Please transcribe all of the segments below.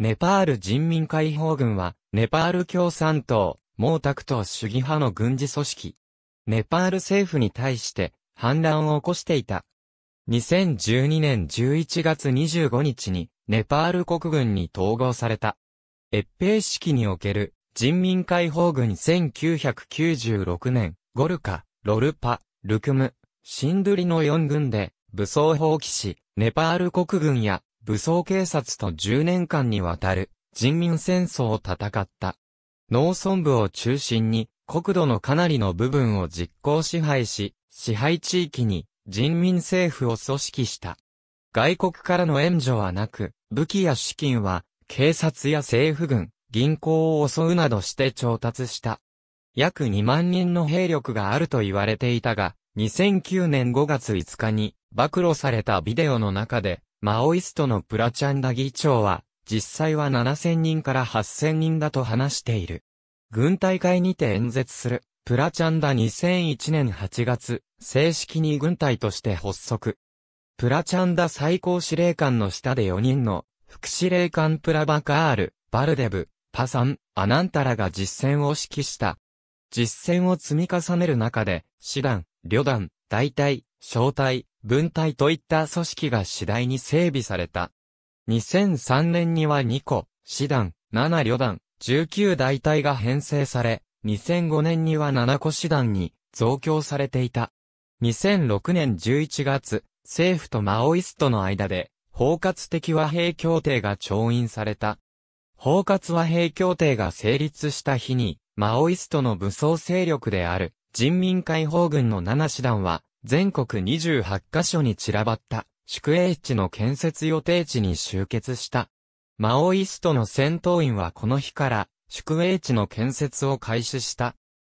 ネパール人民解放軍は、ネパール共産党、毛沢東主義派の軍事組織。ネパール政府に対して、反乱を起こしていた。2012年11月25日に、ネパール国軍に統合された。越兵式における、人民解放軍1996年、ゴルカ、ロルパ、ルクム、シンドゥリの4軍で、武装放棄し、ネパール国軍や武装警察と10年間にわたる人民戦争を戦った。農村部を中心に国土のかなりの部分を実行支配し、支配地域に人民政府を組織した。外国からの援助はなく、武器や資金は警察や政府軍、銀行を襲うなどして調達した。約2万人の兵力があると言われていたが、2009年5月5日に暴露されたビデオの中で、マオイストのプラチャンダ議長は、実際は7000人から8000人だと話している。軍大会にて演説する、プラチャンダ2001年8月、正式に軍隊として発足。プラチャンダ最高司令官の下で4人の、副司令官プラバカール、バルデブ、パサン、アナンタラが実戦を指揮した。実戦を積み重ねる中で、師団、旅団、大隊、小隊、分隊といった組織が次第に整備された。2003年には2個、師団、7旅団、19大隊が編成され、2005年には7個師団に増強されていた。2006年11月、政府とマオイストの間で、包括的和平協定が調印された。包括和平協定が成立した日に、マオイストの武装勢力である人民解放軍の7師団は全国28カ所に散らばった宿営地の建設予定地に集結した。マオイストの戦闘員はこの日から宿営地の建設を開始した。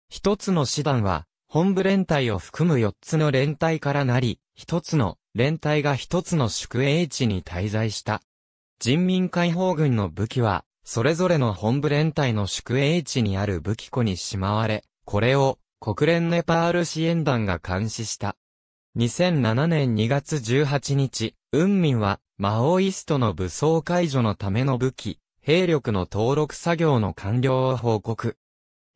一つの師団は本部連隊を含む4つの連隊からなり、一つの連隊が一つの宿営地に滞在した。人民解放軍の武器は、それぞれの本部連隊の宿営地にある武器庫にしまわれ、これを国連ネパール支援団が監視した。2007年2月18日、運民は、マオイストの武装解除のための武器、兵力の登録作業の完了を報告。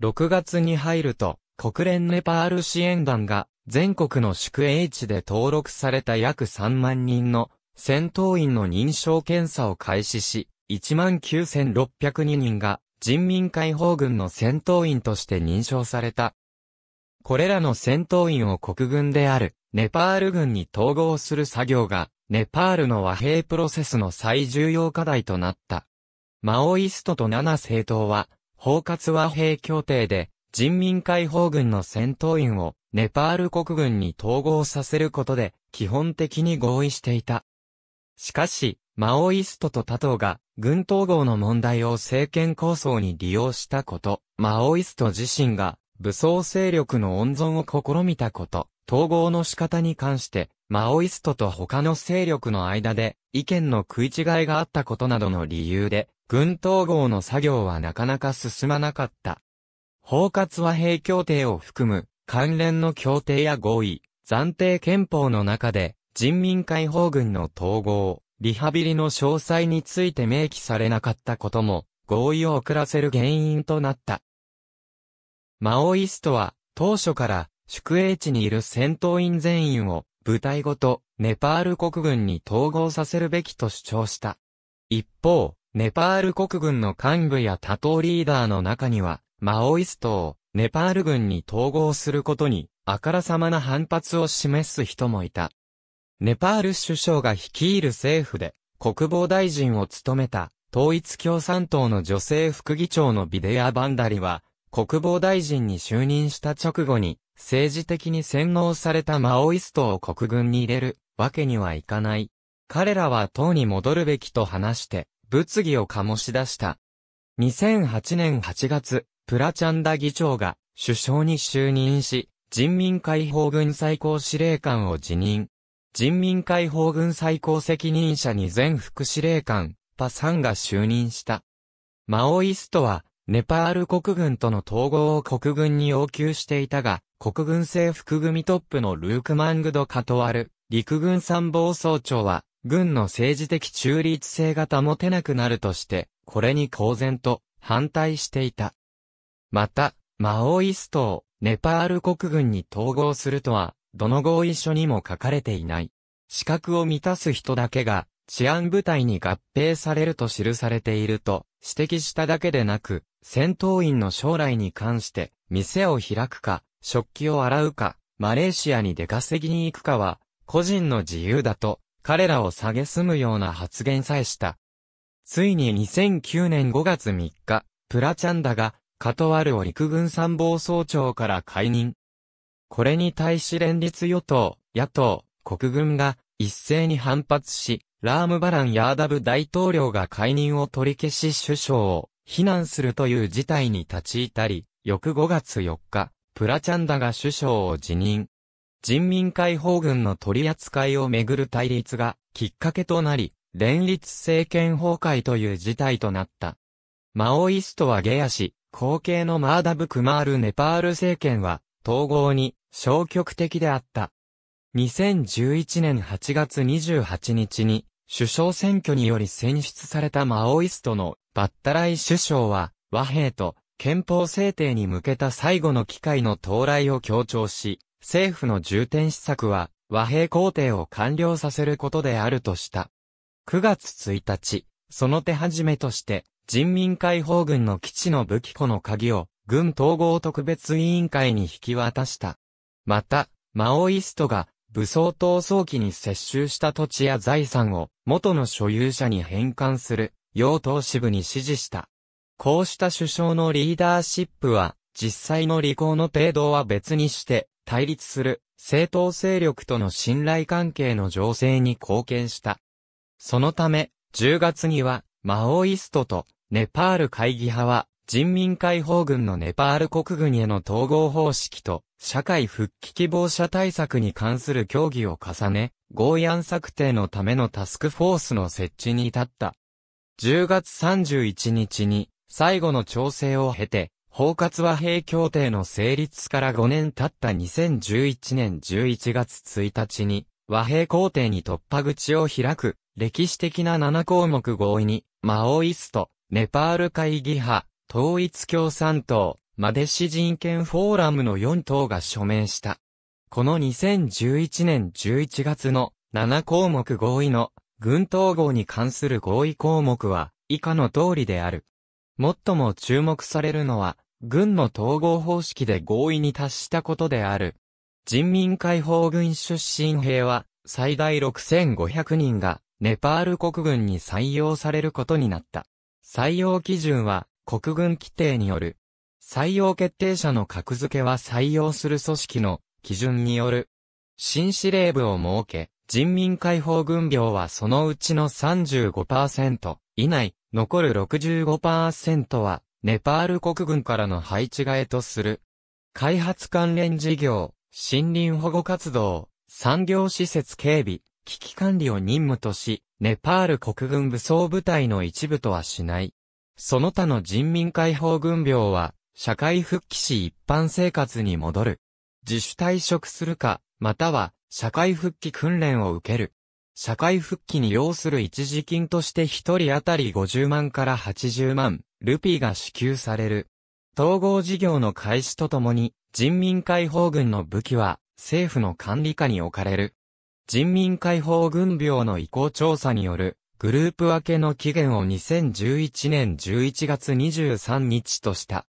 6月に入ると、国連ネパール支援団が、全国の宿営地で登録された約3万人の戦闘員の認証検査を開始し、19,602人が人民解放軍の戦闘員として認証された。これらの戦闘員を国軍である、ネパール軍に統合する作業が、ネパールの和平プロセスの最重要課題となった。マオイストとナナ政党は、包括和平協定で、人民解放軍の戦闘員をネパール国軍に統合させることで基本的に合意していた。しかし、マオイストと他党が軍統合の問題を政権構想に利用したこと、マオイスト自身が武装勢力の温存を試みたこと、統合の仕方に関して、マオイストと他の勢力の間で意見の食い違いがあったことなどの理由で、軍統合の作業はなかなか進まなかった。包括和平協定を含む関連の協定や合意、暫定憲法の中で人民解放軍の統合、リハビリの詳細について明記されなかったことも合意を遅らせる原因となった。マオイストは、当初から、宿営地にいる戦闘員全員を、部隊ごと、ネパール国軍に統合させるべきと主張した。一方、ネパール国軍の幹部や多党リーダーの中には、マオイストを、ネパール軍に統合することに、あからさまな反発を示す人もいた。ネパール首相が率いる政府で、国防大臣を務めた、統一共産党の女性副議長のビデア・バンダリは、国防大臣に就任した直後に、政治的に洗脳されたマオイストを国軍に入れるわけにはいかない。彼らは党に戻るべきと話して、物議を醸し出した。2008年8月、プラチャンダ議長が首相に就任し、人民解放軍最高司令官を辞任。人民解放軍最高責任者に前副司令官、パサンが就任した。マオイストはネパール国軍との統合を国軍に要求していたが、国軍制服組トップのルークマングド・カトワル、陸軍参謀総長は、軍の政治的中立性が保てなくなるとして、これに公然と反対していた。また、マオイストをネパール国軍に統合するとは、どの合意書にも書かれていない。資格を満たす人だけが治安部隊に合併されると記されていると指摘しただけでなく、戦闘員の将来に関して、店を開くか、食器を洗うか、マレーシアに出稼ぎに行くかは、個人の自由だと、彼らを下げ済むような発言さえした。ついに2009年5月3日、プラチャンダが、カトワルを陸軍参謀総長から解任。これに対し連立与党、野党、国軍が一斉に反発し、ラームバラン・ヤーダブ大統領が解任を取り消し首相を避難するという事態に立ち至たり、翌5月4日、プラチャンダが首相を辞任。人民解放軍の取り扱いをめぐる対立がきっかけとなり、連立政権崩壊という事態となった。マオイストはゲア氏、後継のマーダブ・クマール・ネパール政権は、統合に消極的であった。2011年8月28日に首相選挙により選出されたマオイストのバッタライ首相は、和平と憲法制定に向けた最後の機会の到来を強調し、政府の重点施策は和平工程を完了させることであるとした。9月1日、その手始めとして、人民解放軍の基地の武器庫の鍵を、軍統合特別委員会に引き渡した。また、マオイストが武装闘争期に接収した土地や財産を元の所有者に返還する、要党支部に指示した。こうした首相のリーダーシップは、実際の履行の程度は別にして、対立する政党勢力との信頼関係の情勢に貢献した。そのため、10月には、マオイストとネパール会議派は人民解放軍のネパール国軍への統合方式と、社会復帰希望者対策に関する協議を重ね、合意案策定のためのタスクフォースの設置に至った。10月31日に、最後の調整を経て、包括和平協定の成立から5年経った2011年11月1日に、和平工程に突破口を開く、歴史的な7項目合意に、マオイスト、ネパール会議派、統一共産党、マデシ人権フォーラムの4党が署名した。この2011年11月の7項目合意の軍統合に関する合意項目は以下の通りである。最も注目されるのは軍の統合方式で合意に達したことである。人民解放軍出身兵は最大6500人がネパール国軍に採用されることになった。採用基準は国軍規定による。採用決定者の格付けは採用する組織の基準による。新司令部を設け、人民解放軍病はそのうちの35%以内、残る65%はネパール国軍からの配置替えとする。開発関連事業、森林保護活動、産業施設警備、危機管理を任務とし、ネパール国軍武装部隊の一部とはしない。その他の人民解放軍病は、社会復帰し一般生活に戻る。自主退職するか、または、社会復帰訓練を受ける。社会復帰に要する一時金として一人当たり50万から80万、ルピーが支給される。統合事業の開始とともに、人民解放軍の武器は、政府の管理下に置かれる。人民解放軍病の意向調査による、グループ分けの期限を2011年11月23日とした。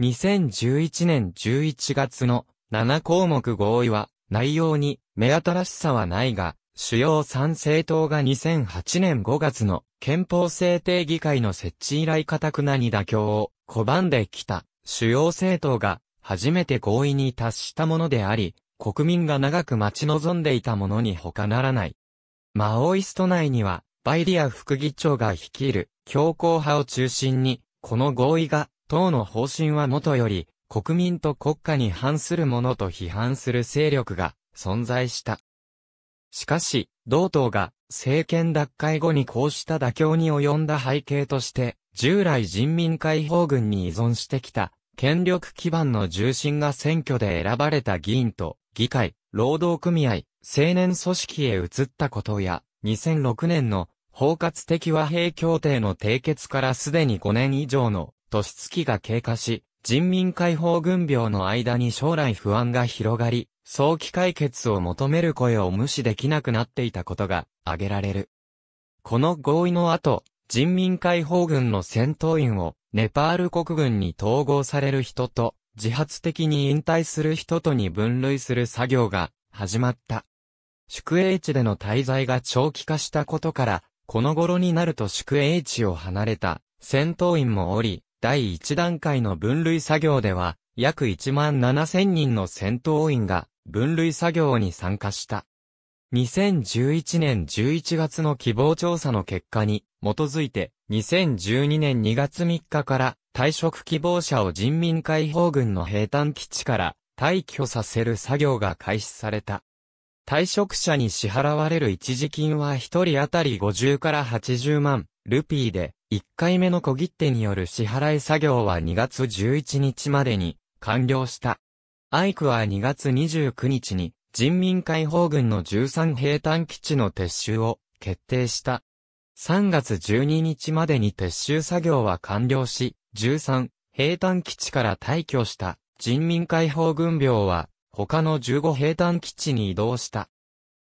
2011年11月の7項目合意は内容に目新しさはないが、主要3政党が2008年5月の憲法制定議会の設置以来固くなに妥協を拒んできた主要政党が初めて合意に達したものであり、国民が長く待ち望んでいたものに他ならない。マオイスト内にはバイディア副議長が率いる強硬派を中心に、この合意が、党の方針はもとより、国民と国家に反するものと批判する勢力が存在した。しかし、同党が政権奪回後にこうした妥協に及んだ背景として、従来人民解放軍に依存してきた権力基盤の重心が選挙で選ばれた議員と議会、労働組合、青年組織へ移ったことや、2006年の包括的和平協定の締結からすでに5年以上の年月が経過し、人民解放軍病の間に将来不安が広がり、早期解決を求める声を無視できなくなっていたことが挙げられる。この合意の後、人民解放軍の戦闘員をネパール国軍に統合される人と、自発的に引退する人とに分類する作業が始まった。宿営地での滞在が長期化したことから、この頃になると宿営地を離れた戦闘員もおり、第1段階の分類作業では、約1万7000人の戦闘員が分類作業に参加した。2011年11月の希望調査の結果に基づいて、2012年2月3日から退職希望者を人民解放軍の兵站基地から退去させる作業が開始された。退職者に支払われる一時金は一人当たり50から80万ルピーで、1回目の小切手による支払い作業は2月11日までに完了した。アイクは2月29日に人民解放軍の13兵団基地の撤収を決定した。3月12日までに撤収作業は完了し、13兵団基地から退去した人民解放軍病は他の15兵団基地に移動した。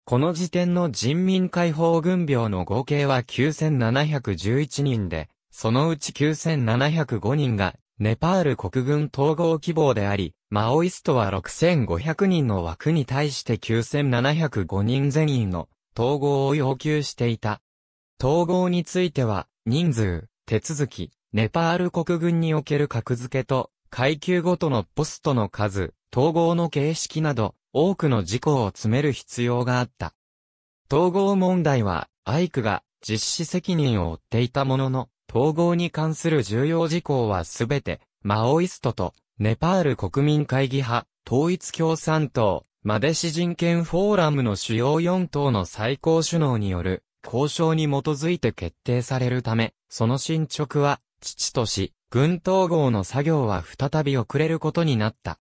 この時点の人民解放軍病の合計は9711人で、そのうち9705人がネパール国軍統合希望であり、マオイストは6500人の枠に対して9705人全員の統合を要求していた。統合については、人数、手続き、ネパール国軍における格付けと、階級ごとのポストの数、統合の形式など、多くの事項を詰める必要があった。統合問題は、アイクが実施責任を負っていたものの、統合に関する重要事項はすべて、マオイストと、ネパール国民会議派、統一共産党、マデシ人権フォーラムの主要4党の最高首脳による、交渉に基づいて決定されるため、その進捗は、父とし、軍統合の作業は再び遅れることになった。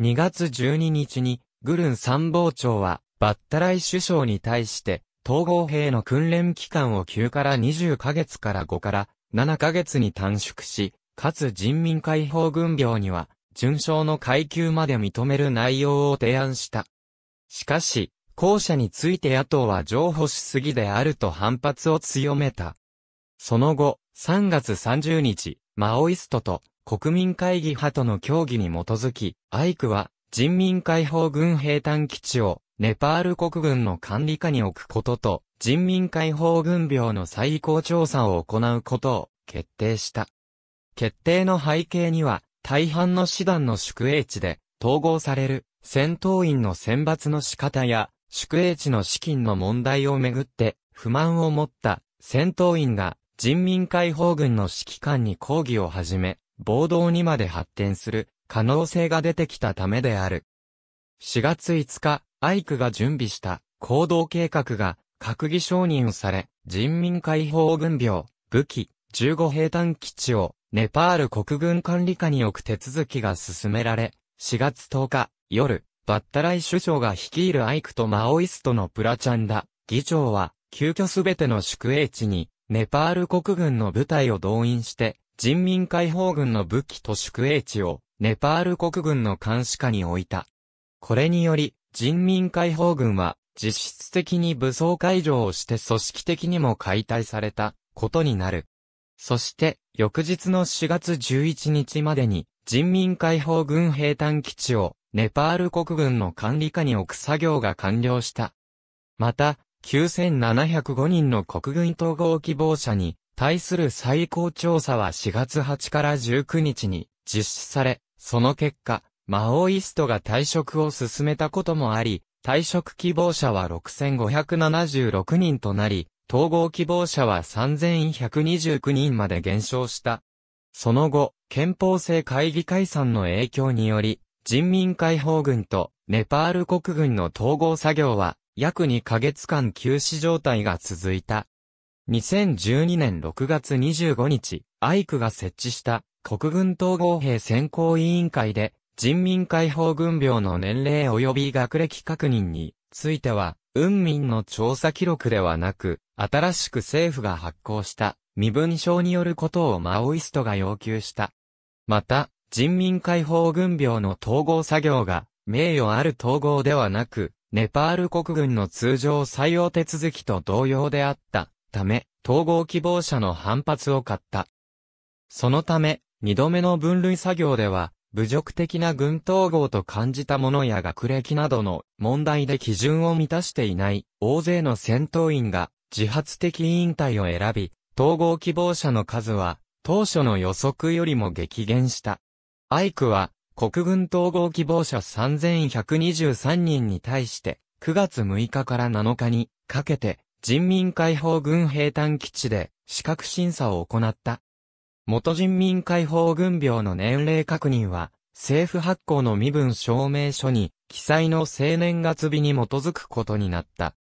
2月12日に、グルン参謀長は、バッタライ首相に対して、統合兵の訓練期間を9から20ヶ月から5から7ヶ月に短縮し、かつ人民解放軍病には、順将の階級まで認める内容を提案した。しかし、後者について野党は譲歩しすぎであると反発を強めた。その後、3月30日、マオイストと国民会議派との協議に基づき、アイクは人民解放軍兵団基地をネパール国軍の管理下に置くことと、人民解放軍病の最高調査を行うことを決定した。決定の背景には、大半の師団の宿営地で統合される戦闘員の選抜の仕方や、宿営地の資金の問題をめぐって不満を持った戦闘員が人民解放軍の指揮官に抗議を始め、暴動にまで発展する可能性が出てきたためである。4月5日、アイクが準備した行動計画が閣議承認され、人民解放軍病、武器、15兵団基地をネパール国軍管理下に置く手続きが進められ、4月10日、夜、バッタライ首相が率いるアイクとマオイストのプラチャンダ、議長は、急遽すべての宿営地に、ネパール国軍の部隊を動員して、人民解放軍の武器と宿営地をネパール国軍の監視下に置いた。これにより、人民解放軍は実質的に武装解除をして組織的にも解体されたことになる。そして、翌日の4月11日までに人民解放軍兵団基地をネパール国軍の管理下に置く作業が完了した。また、9705人の国軍統合希望者に対する最高調査は4月8から19日に実施され、その結果、マオイストが退職を進めたこともあり、退職希望者は6576人となり、統合希望者は3129人まで減少した。その後、憲法制会議解散の影響により、人民解放軍とネパール国軍の統合作業は約2ヶ月間休止状態が続いた。2012年6月25日、アイクが設置した国軍統合兵選考委員会で、人民解放軍病の年齢及び学歴確認については、運民の調査記録ではなく、新しく政府が発行した身分証によることをマオイストが要求した。また、人民解放軍病の統合作業が、名誉ある統合ではなく、ネパール国軍の通常採用手続きと同様であったため、統合希望者の反発を買った。そのため、二度目の分類作業では、侮辱的な軍統合と感じたものや学歴などの問題で基準を満たしていない大勢の戦闘員が自発的引退を選び、統合希望者の数は当初の予測よりも激減した。アイクは国軍統合希望者3123人に対して9月6日から7日にかけて人民解放軍兵団基地で資格審査を行った。元人民解放軍病の年齢確認は、政府発行の身分証明書に記載の青年月日に基づくことになった。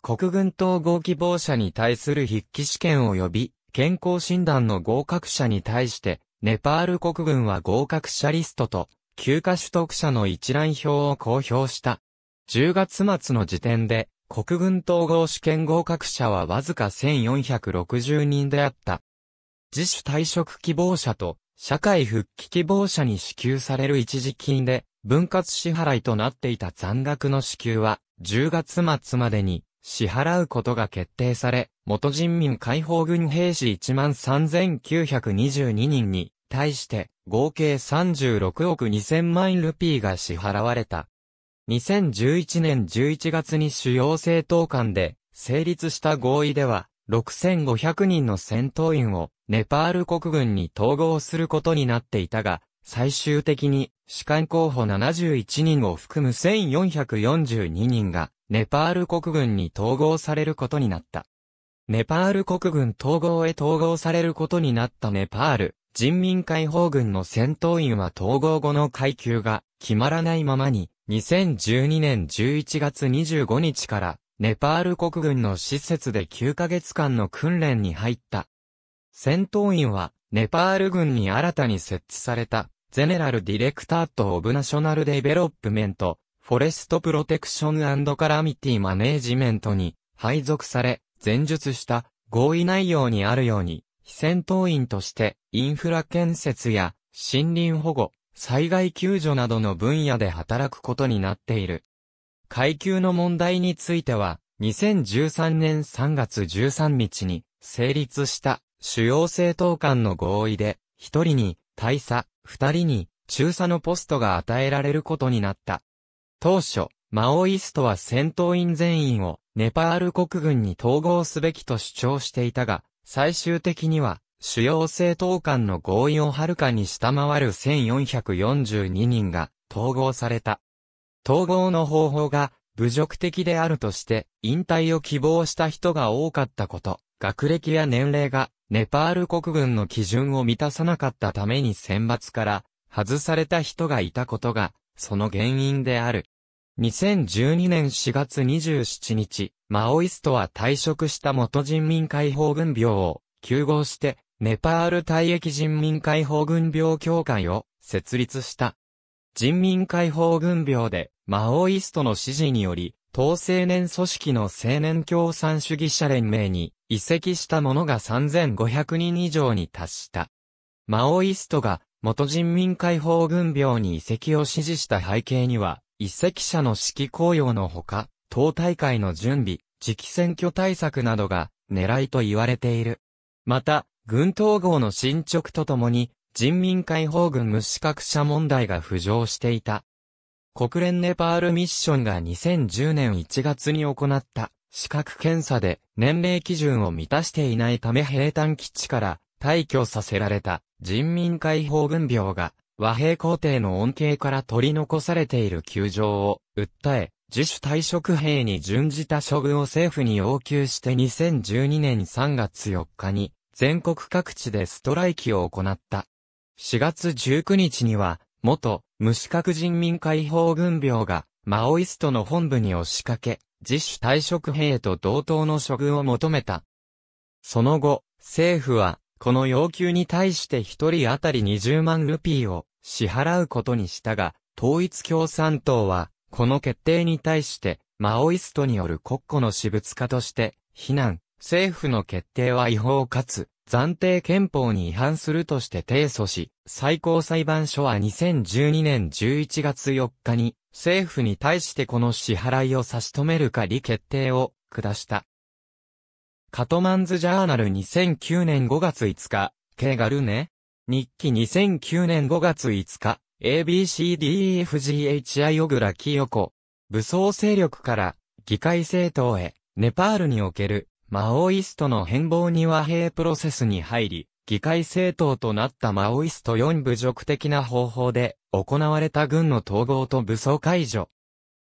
国軍統合希望者に対する筆記試験及び健康診断の合格者に対して、ネパール国軍は合格者リストと、休暇取得者の一覧表を公表した。10月末の時点で、国軍統合試験合格者はわずか1460人であった。自主退職希望者と社会復帰希望者に支給される一時金で分割支払いとなっていた残額の支給は10月末までに支払うことが決定され、元人民解放軍兵士13,922人に対して合計36億2000万ルピーが支払われた。2011年11月に主要政党間で成立した合意では、6500人の戦闘員をネパール国軍に統合することになっていたが、最終的に士官候補71人を含む1442人がネパール国軍に統合されることになった。ネパール国軍統合へ統合されることになったネパール人民解放軍の戦闘員は統合後の階級が決まらないままに2012年11月25日から、ネパール国軍の施設で9ヶ月間の訓練に入った。戦闘員は、ネパール軍に新たに設置された、ゼネラルディレクタート・オブ・ナショナル・デベロップメント、フォレスト・プロテクションカラミティ・マネージメントに配属され、前述した合意内容にあるように、非戦闘員として、インフラ建設や森林保護、災害救助などの分野で働くことになっている。階級の問題については、2013年3月13日に成立した主要政党間の合意で、1人に大佐、2人に中佐のポストが与えられることになった。当初、マオイストは戦闘員全員をネパール国軍に統合すべきと主張していたが、最終的には主要政党間の合意をはるかに下回る1442人が統合された。統合の方法が侮辱的であるとして引退を希望した人が多かったこと、学歴や年齢がネパール国軍の基準を満たさなかったために選抜から外された人がいたことがその原因である。2012年4月27日、マオイストは退職した元人民解放軍病を休合してネパール退役人民解放軍病協会を設立した。人民解放軍病で、マオイストの指示により、当青年組織の青年共産主義者連盟に移籍した者が3500人以上に達した。マオイストが元人民解放軍病に移籍を指示した背景には、移籍者の指揮公用のほか、党大会の準備、次期選挙対策などが狙いと言われている。また、軍統合の進捗とともに、人民解放軍無資格者問題が浮上していた。国連ネパールミッションが2010年1月に行った資格検査で年齢基準を満たしていないため兵坦基地から退去させられた人民解放軍病が和平皇帝の恩恵から取り残されている窮状を訴え自主退職兵に準じた処遇を政府に要求して2012年3月4日に全国各地でストライキを行った。4月19日には、元、無資格人民解放軍病が、マオイストの本部に押しかけ、自主退職兵と同等の処遇を求めた。その後、政府は、この要求に対して一人当たり20万ルピーを支払うことにしたが、統一共産党は、この決定に対して、マオイストによる国庫の私物化として、非難、政府の決定は違法かつ、暫定憲法に違反するとして提訴し、最高裁判所は2012年11月4日に、政府に対してこの支払いを差し止めるか理決定を下した。カトマンズジャーナル2009年5月5日、ケガルネ日記2009年5月5日、ABCDEFGHI 小倉清子。武装勢力から議会政党へ、ネパールにおけるマオイストの変貌に和平プロセスに入り、議会政党となったマオイスト4侮辱的な方法で行われた軍の統合と武装解除。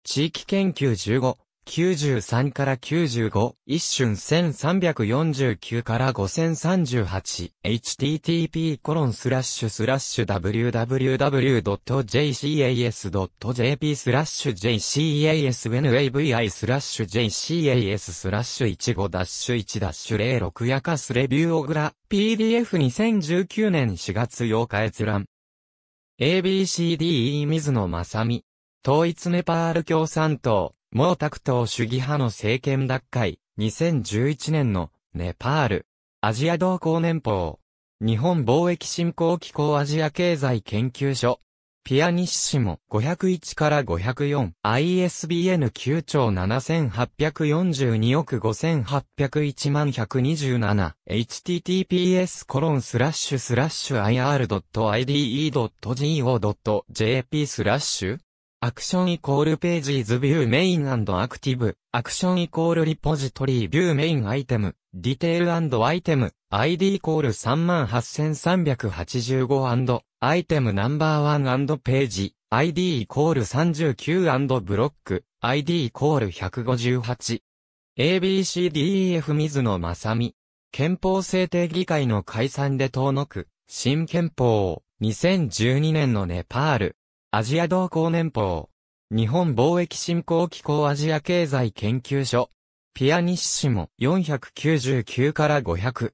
地域研究15、93から95、一瞬1349から5038、http コロンスラッシュスラッシュ www.jcas.jp スラッシュ jcasnavi スラッシュ jcas スラッシュ15ダッシュ1ダッシュ06やかすレビューオグラ、PDF2019 年4月8日閲覧。ABCDE 水野正美。統一ネパール共産党。毛沢東主義派の政権奪回、2011年のネパール、アジア同行年報、日本貿易振興機構アジア経済研究所、ピアニッシモ501から504、ISBN 9兆7842億5801万127、https コロンスラッシュスラッシュ ir.ide.go.jp スラッシュアクションイコールページーズビューメインアクティブ、アクションイコールリポジトリービューメインアイテム、ディテールアイテム、ID イコール38385アイテムナンバーワンページ、ID イコール39ブロック、ID イコール158。ABCDEF 水野正美。憲法制定議会の解散で遠のく、新憲法、2012年のネパール。アジア同行年報。日本貿易振興機構アジア経済研究所。ピアニッシモ499から500。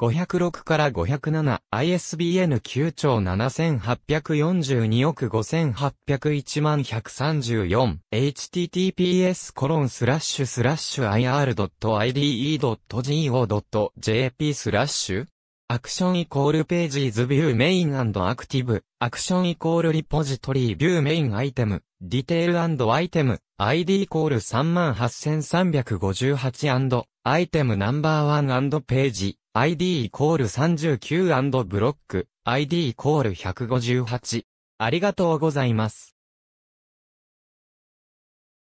506から507 ISBN 9兆7842億5801万 134https コロンスラッシュスラッシュ ir.ide.go.jp スラッシュアクションイコールページーズビューメインアクティブ、アクションイコールリポジトリービューメインアイテム、ディテールアイテム、ID イコール38358アイテムナンバーワンページ、ID イコール39ブロック、ID イコール158。ありがとうございます。